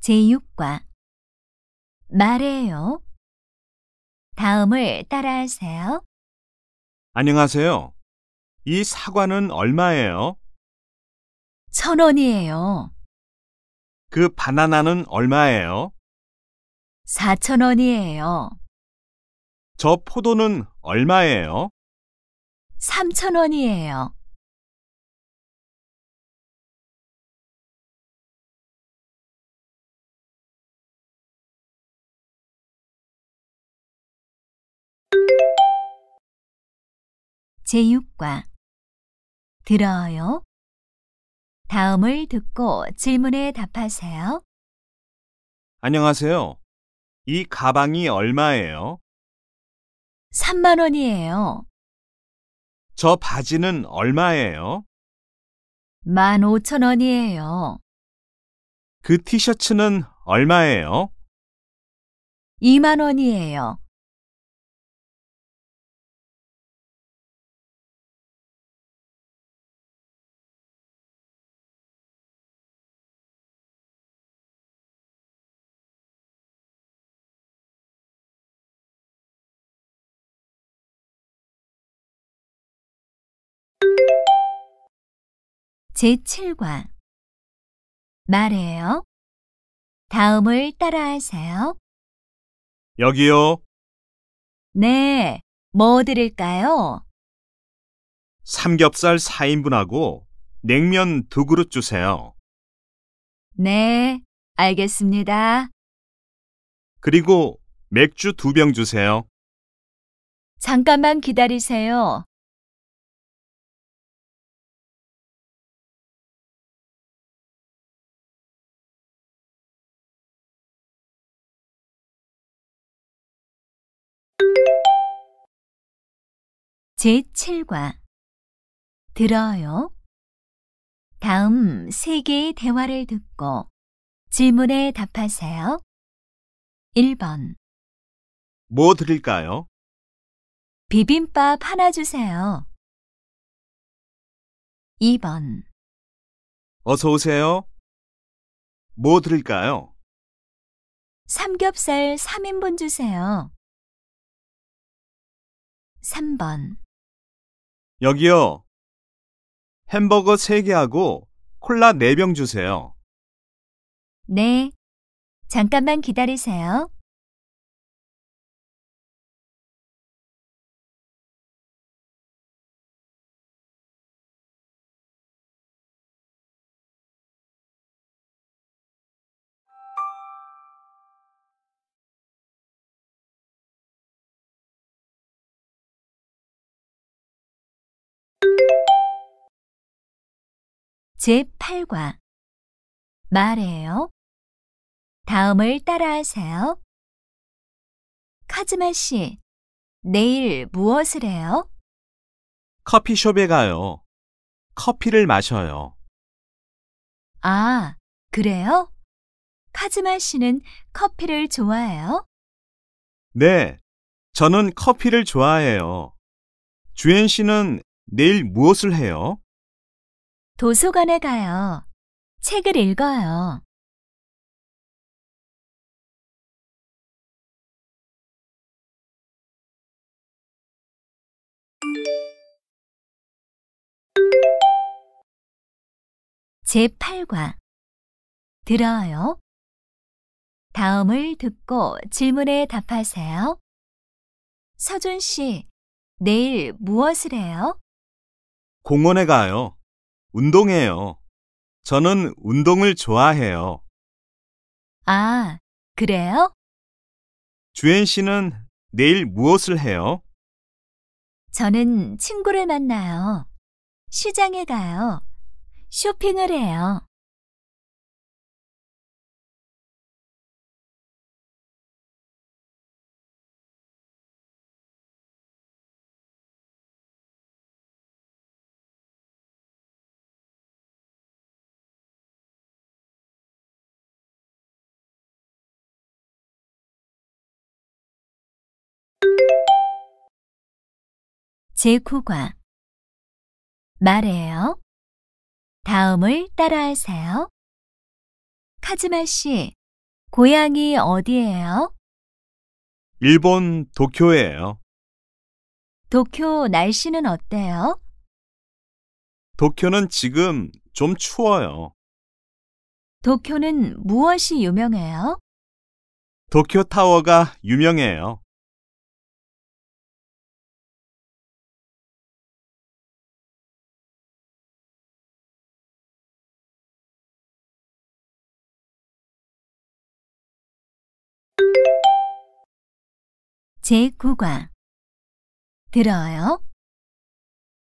제6과 말해요. 다음을 따라하세요. 안녕하세요. 이 사과는 얼마예요? 천 원이에요. 그 바나나는 얼마예요? 사천 원이에요. 저 포도는 얼마예요? 삼천 원이에요. 제6과 들어요. 다음을 듣고 질문에 답하세요. 안녕하세요. 이 가방이 얼마예요? 3만 원이에요. 저 바지는 얼마예요? 1 5 0원이에요그 티셔츠는 얼마예요? 2만 원이에요. 제7과 말해요. 다음을 따라하세요. 여기요. 네, 뭐 드릴까요? 삼겹살 4인분하고 냉면 두 그릇 주세요. 네, 알겠습니다. 그리고 맥주 두 병 주세요. 잠깐만 기다리세요. 제7과 들어요. 다음 세 개의 대화를 듣고 질문에 답하세요. 1번 뭐 드릴까요? 비빔밥 하나 주세요. 2번 어서 오세요. 뭐 드릴까요? 삼겹살 3인분 주세요. 3번 여기요. 햄버거 3개하고 콜라 4병 주세요. 네. 잠깐만 기다리세요. 제8과 말해요. 다음을 따라하세요. 카즈마 씨, 내일 무엇을 해요? 커피숍에 가요. 커피를 마셔요. 아, 그래요? 카즈마 씨는 커피를 좋아해요? 네, 저는 커피를 좋아해요. 주엔 씨는 내일 무엇을 해요? 도서관에 가요. 책을 읽어요. 제8과 들어요. 다음을 듣고 질문에 답하세요. 서준 씨, 내일 무엇을 해요? 공원에 가요. 운동해요. 저는 운동을 좋아해요. 아, 그래요? 주엔 씨는 내일 무엇을 해요? 저는 친구를 만나요. 시장에 가요. 쇼핑을 해요. 제9과 말해요. 다음을 따라하세요. 카즈마 씨, 고향이 어디예요? 일본 도쿄예요. 도쿄 날씨는 어때요? 도쿄는 지금 좀 추워요. 도쿄는 무엇이 유명해요? 도쿄 타워가 유명해요. 제9과 들어요.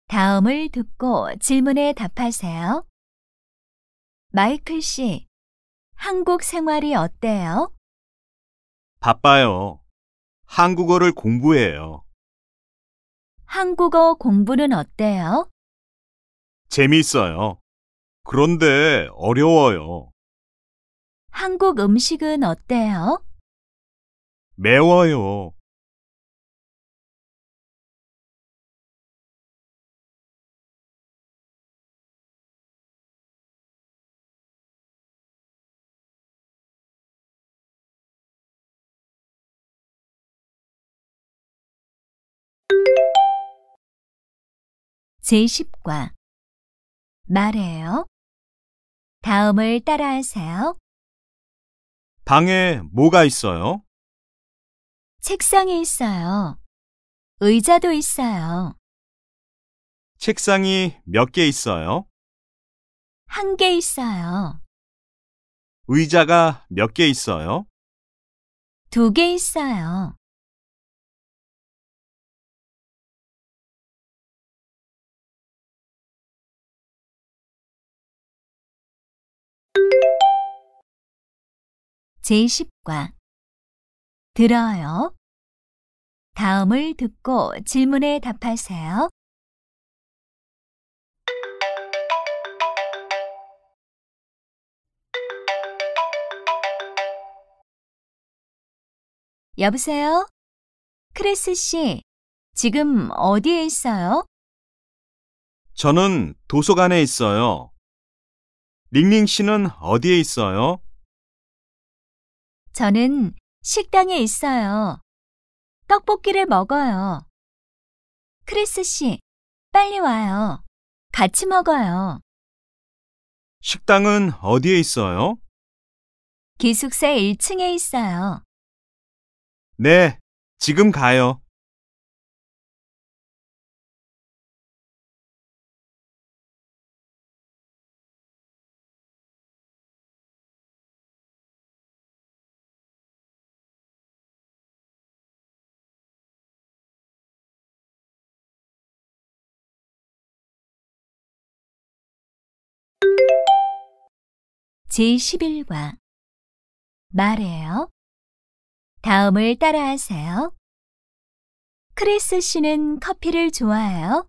다음을 듣고 질문에 답하세요. 마이클 씨, 한국 생활이 어때요? 바빠요. 한국어를 공부해요. 한국어 공부는 어때요? 재미있어요. 그런데 어려워요. 한국 음식은 어때요? 매워요. 제10과 말해요. 다음을 따라하세요. 방에 뭐가 있어요? 책상이 있어요. 의자도 있어요. 책상이 몇 개 있어요? 한 개 있어요. 의자가 몇 개 있어요? 두 개 있어요. 제10과 들어요. 다음을 듣고 질문에 답하세요. 여보세요? 크레스 씨, 지금 어디에 있어요? 저는 도서관에 있어요. 링링 씨는 어디에 있어요? 저는 식당에 있어요. 떡볶이를 먹어요. 크리스 씨, 빨리 와요. 같이 먹어요. 식당은 어디에 있어요? 기숙사 1층에 있어요. 네, 지금 가요. 제11과 말해요. 다음을 따라하세요. 크리스 씨는 커피를 좋아해요?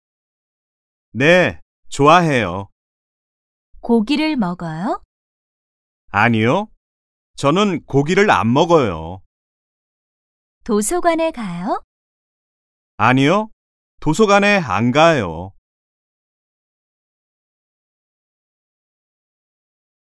네, 좋아해요. 고기를 먹어요? 아니요. 저는 고기를 안 먹어요. 도서관에 가요? 아니요. 도서관에 안 가요.